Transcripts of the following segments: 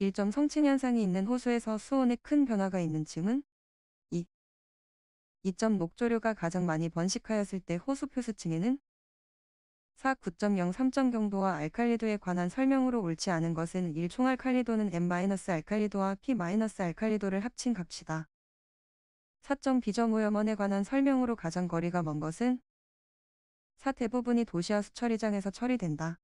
1점 성층 현상이 있는 호수에서 수온에 큰 변화가 있는 층은 2. 2점 녹조류가 가장 많이 번식하였을 때 호수 표수층에는 4. 9.0 3점 경도와 알칼리도에 관한 설명으로 옳지 않은 것은 1. 총알칼리도는 M-알칼리도와 P-알칼리도를 합친 값이다. 4 비점 오염원에 관한 설명으로 가장 거리가 먼 것은 4. 대부분이 도시와 수처리장에서 처리된다.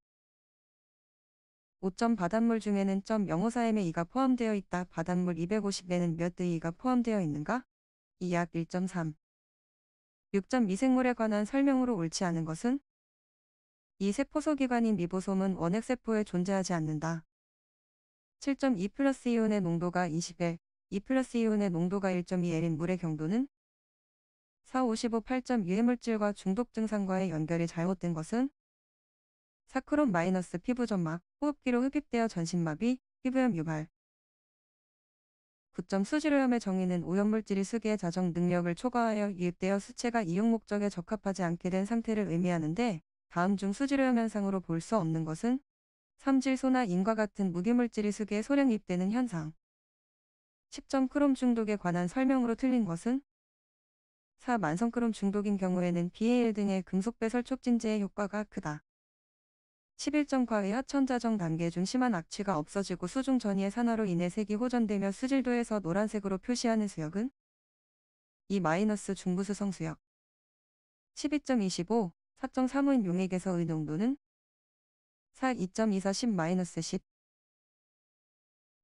5점 바닷물 중에는 점0 5 4 m 2가 포함되어 있다. 바닷물 250에는 몇 d 2가 포함되어 있는가? 2약1.3 6 2생물에 관한 설명으로 옳지 않은 것은? 이 세포소기관인 리보솜은 원핵세포에 존재하지 않는다. 7.2 플러스 이온의 농도가 20에 2 플러스 이온의 농도가 1.2L인 물의 경도는? 4, 55, 8.6 해물질과 중독 증상과의 연결이 잘못된 것은? 사크롬 마이너스 피부 점막, 호흡기로 흡입되어 전신마비, 피부염 유발. 9점 수질오염의 정의는 오염물질이 수기의 자정 능력을 초과하여 유입되어 수체가 이용 목적에 적합하지 않게 된 상태를 의미하는데 다음 중 수질오염 현상으로 볼 수 없는 것은 삼질소나 인과 같은 무기물질이 수기에 소량 입되는 현상. 10점 크롬 중독에 관한 설명으로 틀린 것은 4. 만성 크롬 중독인 경우에는 BAL 등의 금속 배설 촉진제의 효과가 크다. 11정과의 하천자정 단계 중 심한 악취가 없어지고 수중 전이의 산화로 인해 색이 호전되며 수질도에서 노란색으로 표시하는 수역은 이 마이너스 중부수성 수역 12.25 4.3은 용액에서의 농도는 4 2.24 10-10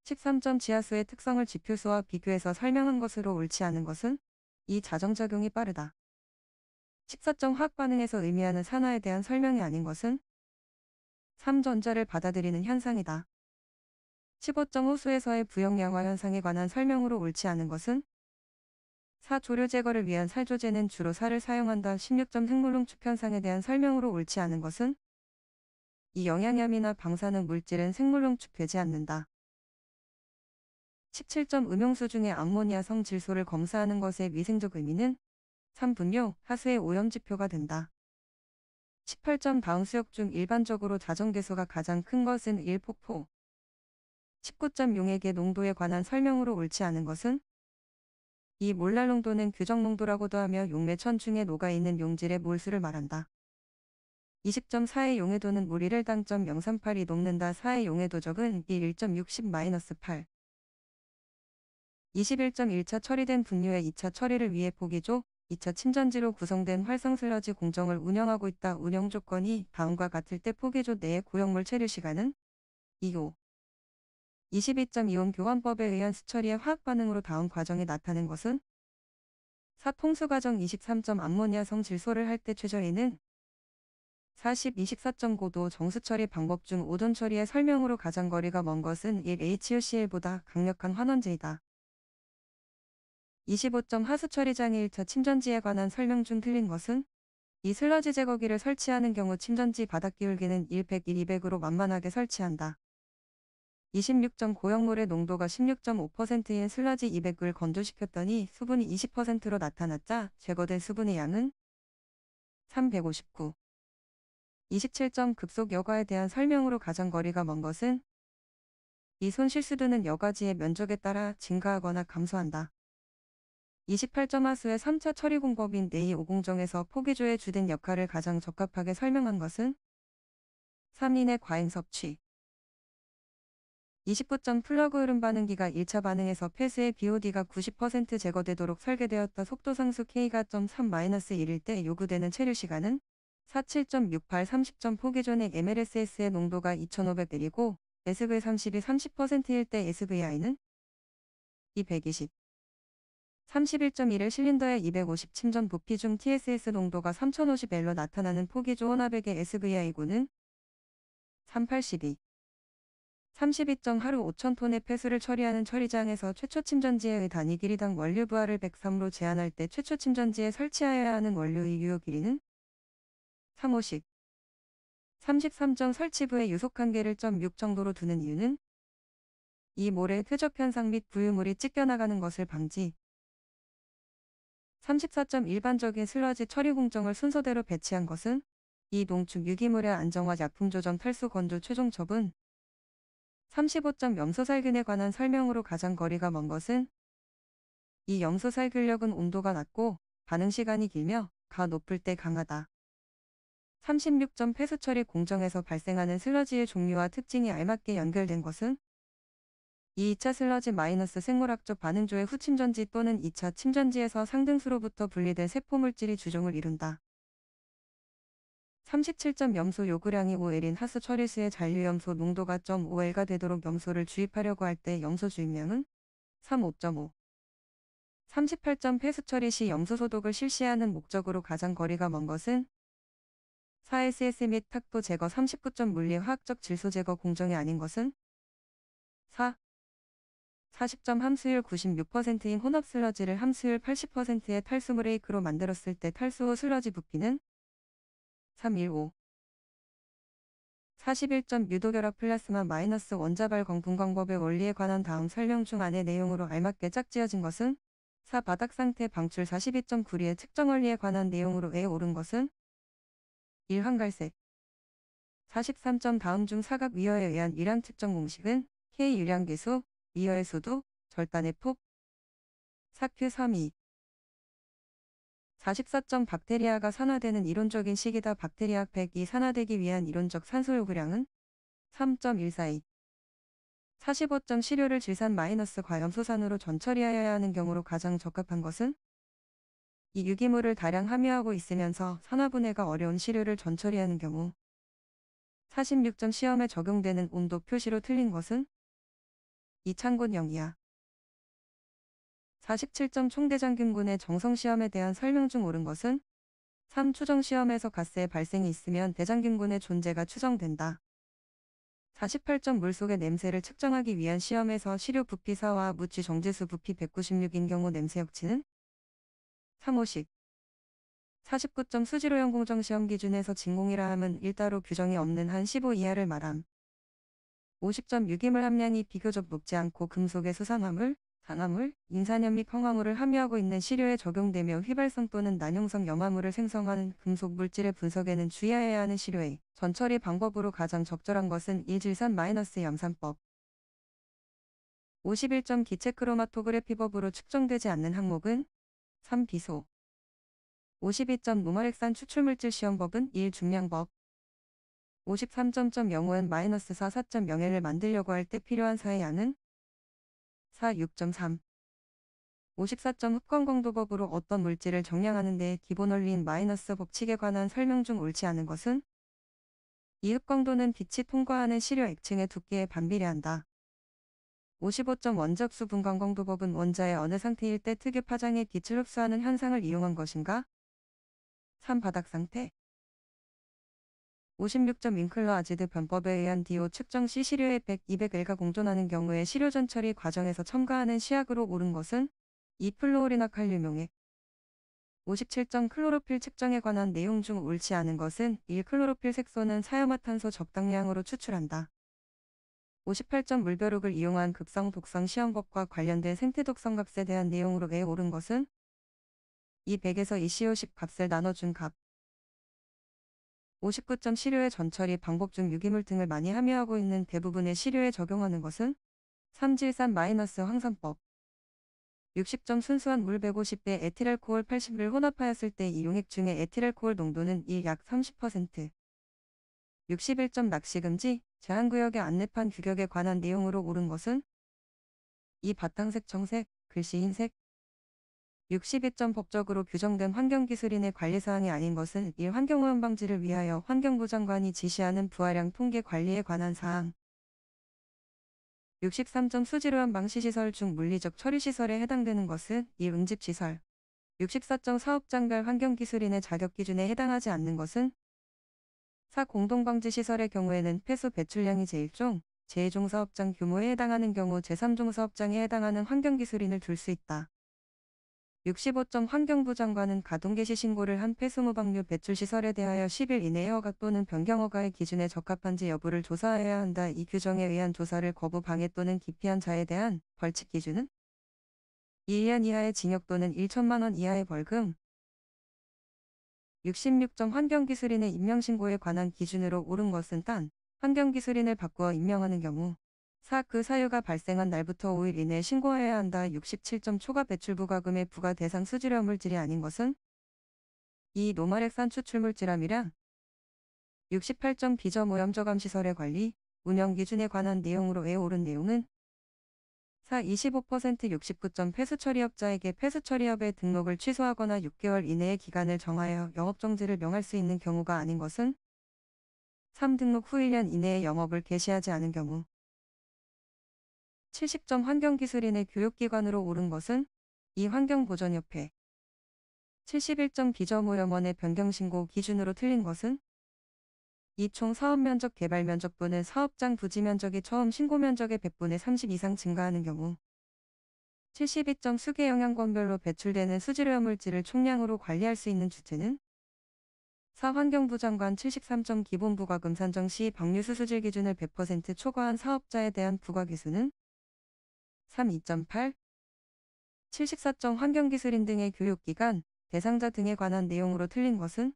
13점 지하수의 특성을 지표수와 비교해서 설명한 것으로 옳지 않은 것은 이 자정작용이 빠르다. 14점 화학 반응에서 의미하는 산화에 대한 설명이 아닌 것은 3전자를 받아들이는 현상이다. 15.5수에서의 부영양화 현상에 관한 설명으로 옳지 않은 것은 4. 조류 제거를 위한 살조제는 주로 살을 사용한다 16점 생물농 축현상에 대한 설명으로 옳지 않은 것은 이 영양염이나 방사능 물질은 생물농 축되지 않는다. 17점 음용수 중에 암모니아 성질소를 검사하는 것의 위생적 의미는 3. 분뇨 하수의 오염지표가 된다. 18점 바운스역 중 일반적으로 자전계수가 가장 큰 것은 1폭포. 19점 에게 농도에 관한 설명으로 옳지 않은 것은 이 몰랄 농도는 규정 농도라고도 하며 용매천 중에 녹아있는 용질의 몰수를 말한다. 20.4의 용해도는 물1를 당점 038이 녹는다. 4의 용해도적은 이 1.60-8. 21.1차 처리된 분류의 2차 처리를 위해 보기조 2차 침전지로 구성된 활성 슬러지 공정을 운영하고 있다. 운영 조건이 다음과 같을 때 포개조 내의 고형물 체류 시간은 2호 22.25 교환법에 의한 수처리의 화학 반응으로 다음 과정에 나타낸 것은 4. 통수 과정 23. 암모니아 성질소를 할 때 최저에는 40, 2 4 9도 정수처리 방법 중 오존 처리의 설명으로 가장 거리가 먼 것은 1HUCl보다 강력한 환원제이다. 25점 하수처리장의 1차 침전지에 관한 설명 중 틀린 것은 이 슬러지 제거기를 설치하는 경우 침전지 바닥 기울기는 100, 200으로 만만하게 설치한다. 26점 고형물의 농도가 16.5%인 슬러지 200을 건조시켰더니 수분이 20%로 나타났자 제거된 수분의 양은 359. 27점 급속 여과에 대한 설명으로 가장 거리가 먼 것은 이 손실수두는 여과지의 면적에 따라 증가하거나 감소한다. 28.하수의 3차 처리 공법인 제250정에서 포기조에 주된 역할을 가장 적합하게 설명한 것은 3인의 과잉 섭취 29점 플러그 흐름 반응기가 1차 반응에서 폐스의 BOD가 90% 제거되도록 설계되었다. 속도 상수 K가 .3-1일 때 요구되는 체류 시간은 47.68 30점 포기존의 MLSS의 농도가 2500이고 s v 3 0 30%일 때 SVI는 220 31.1을 실린더의 250 침전 부피 중 TSS 농도가 3050L로 나타나는 포기조 혼합액의 SVI고는 382 32.하루 5천톤의 폐수를 처리하는 처리장에서 최초 침전지의 단위 길이당 원료 부하를 103로 제한할 때 최초 침전지에 설치하여야 하는 원료의 유효 길이는 350 33정 설치부의 유속 한계를 0.6 정도로 두는 이유는 이 모래 퇴적 현상 및 부유물이 찢겨나가는 것을 방지 34점 일반적인 슬러지 처리 공정을 순서대로 배치한 것은 이 농축 유기물의 안정화 약품 조정 탈수 건조 최종 처분 35점 염소살균에 관한 설명으로 가장 거리가 먼 것은 이 염소살균력은 온도가 낮고 반응 시간이 길며 가 높을 때 강하다. 36점 폐수 처리 공정에서 발생하는 슬러지의 종류와 특징이 알맞게 연결된 것은 이 2차 슬러지 마이너스 생물학적 반응조의 후침전지 또는 2차 침전지에서 상등수로부터 분리된 세포물질이 주종을 이룬다. 37점 염소 요구량이 5L인 하수 처리 수의 잔류염소 농도가 0.5L가 되도록 염소를 주입하려고 할 때 염소 주입량은 35.5 38점 폐수 처리 시 염소 소독을 실시하는 목적으로 가장 거리가 먼 것은 4SS 및 탁도 제거 39점 물리화학적 질소 제거 공정이 아닌 것은 4. 40점 함수율 96%인 혼합 슬러지를 함수율 80%의 탈수 브레이크로 만들었을 때 탈수 후 슬러지 부피는 315 41점 유도결합 플라스마 마이너스 원자발 건분광법의 원리에 관한 다음 설명 중 안의 내용으로 알맞게 짝지어진 것은 4 바닥 상태 방출 42.9리의 측정 원리에 관한 내용으로 에 오른 것은 1 황갈색 43점 다음 중 사각 위어에 의한 일량 측정 공식은 K 유량 계수 이열서도 절단의 폭 사큐 3위 4 4점 박테리아가 산화되는 이론적인 시기다 박테리아 102 산화되기 위한 이론적 산소 요구량은 3.142 45점 시료를 질산 마이너스 과염소산으로 전처리하여야 하는 경우로 가장 적합한 것은 이 유기물을 다량 함유하고 있으면서 산화분해가 어려운 시료를 전처리하는 경우 46점 시험에 적용되는 온도 표시로 틀린 것은 이창곤 영이야. 47점 총대장균군의 정성시험에 대한 설명 중 옳은 것은 3. 추정시험에서 가스의 발생이 있으면 대장균군의 존재가 추정된다. 48점 물속의 냄새를 측정하기 위한 시험에서 시료 부피사와 무취 정제수 부피 196인 경우 냄새 역치는 3호식 49점 수지로 연공정 시험 기준에서 진공이라 함은 일따로 규정이 없는 한 15 이하를 말함. 50.6임을 함량이 비교적 높지 않고 금속의 수산화물, 단화물, 인산염 및 황화물을 함유하고 있는 시료에 적용되며 휘발성 또는 난용성 염화물을 생성하는 금속 물질의 분석에는 주의해야 하는 시료의 전처리 방법으로 가장 적절한 것은 이질산-염산법. 마이너스 51점 기체 크로마토그래피법으로 측정되지 않는 항목은 3. 비소 52점 무말액산 추출물질 시험법은 1. 중량법 53.05은 마이너스 4 4.01을 만들려고 할 때 필요한 사의 양은 4 6.3 54점 흡광공도법으로 어떤 물질을 정량하는 데 기본 원리인 마이너스 법칙에 관한 설명 중 옳지 않은 것은 이 흡광도는 빛이 통과하는 시료 액층의 두께에 반비례한다. 5 5 원적수 분광공도법은 원자의 어느 상태일 때 특유 파장의 빛을 흡수하는 현상을 이용한 것인가? 3. 바닥 상태 56점 윙클러 아지드 변법에 의한 DO 측정 시 시료의 100, 200L가 공존하는 경우에 시료 전처리 과정에서 첨가하는 시약으로 오른 것은 이플로오리나 칼륨용액. 57점 클로로필 측정에 관한 내용 중 옳지 않은 것은 1클로로필 색소는 사염화탄소 적당량으로 추출한다. 58점 물벼룩을 이용한 급성 독성 시험법과 관련된 생태 독성 값에 대한 내용으로 왜 옳은 것은 이 100에서 2CO10 값을 나눠준 값. 59.시료의 전철이 방법 중 유기물 등을 많이 함유하고 있는 대부분의 시료에 적용하는 것은 삼질산 마이너스 황산법 60점 순수한 물 150배 에틸알코올 80을 혼합하였을 때 이 용액 중에 에틸알코올 농도는 이 약30% 61점 낚시금지 제한구역의 안내판 규격에 관한 내용으로 옳은 것은 이 바탕색 정색, 글씨 흰색, 62점 법적으로 규정된 환경기술인의 관리사항이 아닌 것은 일 환경오염 방지를 위하여 환경부 장관이 지시하는 부하량 통계 관리에 관한 사항. 63점 수질오염 방시시설 중 물리적 처리시설에 해당되는 것은 이 응집시설. 64점 사업장별 환경기술인의 자격기준에 해당하지 않는 것은 4. 공동방지시설의 경우에는 폐수 배출량이 제1종, 제2종 사업장 규모에 해당하는 경우 제3종 사업장에 해당하는 환경기술인을 둘 수 있다. 65점 환경부 장관은 가동개시 신고를 한 폐수무방류 배출시설에 대하여 10일 이내에 허가 또는 변경 허가의 기준에 적합한지 여부를 조사해야 한다. 이 규정에 의한 조사를 거부 방해 또는 기피한 자에 대한 벌칙 기준은 2년 이하의 징역 또는 1천만원 이하의 벌금 66점 환경기술인의 임명신고에 관한 기준으로 옳은 것은 딴 환경기술인을 바꾸어 임명하는 경우 그 사유가 발생한 날부터 5일 이내 신고해야 한다. 67점 초과 배출 부과금의 부과 대상 수질화 물질이 아닌 것은 2. 노말액산 추출물질함이라 68점 비점 오염저감 시설의 관리, 운영 기준에 관한 내용으로 왜 오른 내용은 4. 25% 69점 폐수처리업자에게 폐수처리업의 등록을 취소하거나 6개월 이내의 기간을 정하여 영업정지를 명할 수 있는 경우가 아닌 것은 3. 등록 후 1년 이내에 영업을 개시하지 않은 경우 70점 환경기술인의 교육기관으로 오른 것은 이 환경보전협회 71점 기저무염원의 변경신고 기준으로 틀린 것은 이 총 사업면적 개발면적분은 사업장 부지면적이 처음 신고면적의 100분의 30 이상 증가하는 경우 72점 수계 영향권별로 배출되는 수질오염물질을 총량으로 관리할 수 있는 주체는 사환경부 장관 73점 기본부과금 산정 시 방류수수질 기준을 100% 초과한 사업자에 대한 부과기수는 3 2.8 74점 환경기술인 등의 교육기관, 대상자 등에 관한 내용으로 틀린 것은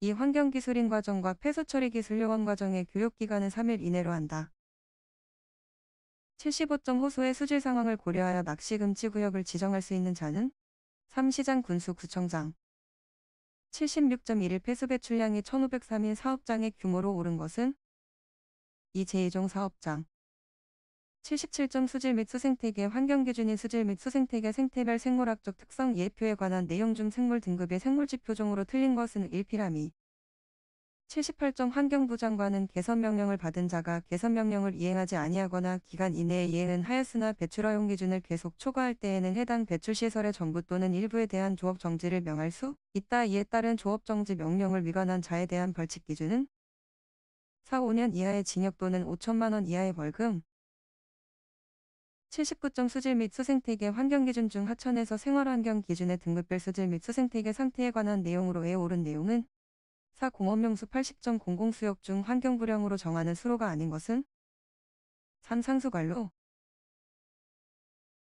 이 환경기술인 과정과 폐수처리기술 요원 과정의 교육기간은 3일 이내로 한다. 75점 호수의 수질 상황을 고려하여 낚시 금지 구역을 지정할 수 있는 자는 3시장 군수 구청장 76.11 폐수 배출량이 1503인 사업장의 규모로 오른 것은 이 제2종 사업장 77점 수질 및 수생태계 환경기준인 수질 및 수생태계 생태별 생물학적 특성 예표에 관한 내용 중 생물 등급의 생물지 표종으로 틀린 것은 1피라미. 78점 환경부 장관은 개선명령을 받은 자가 개선명령을 이행하지 아니하거나 기간 이내에 이행은 하였으나 배출 허용 기준을 계속 초과할 때에는 해당 배출 시설의 전부 또는 일부에 대한 조업 정지를 명할 수 있다. 이에 따른 조업 정지 명령을 위반한 자에 대한 벌칙 기준은 4, 5년 이하의 징역 또는 5천만 원 이하의 벌금, 7 9 수질 및 수생태계 환경기준 중 하천에서 생활환경 기준의 등급별 수질 및 수생태계 상태에 관한 내용으로의 옳은 내용은 4. 공업용수 80.00 수역 중 환경불량으로 정하는 수로가 아닌 것은 3. 상수관로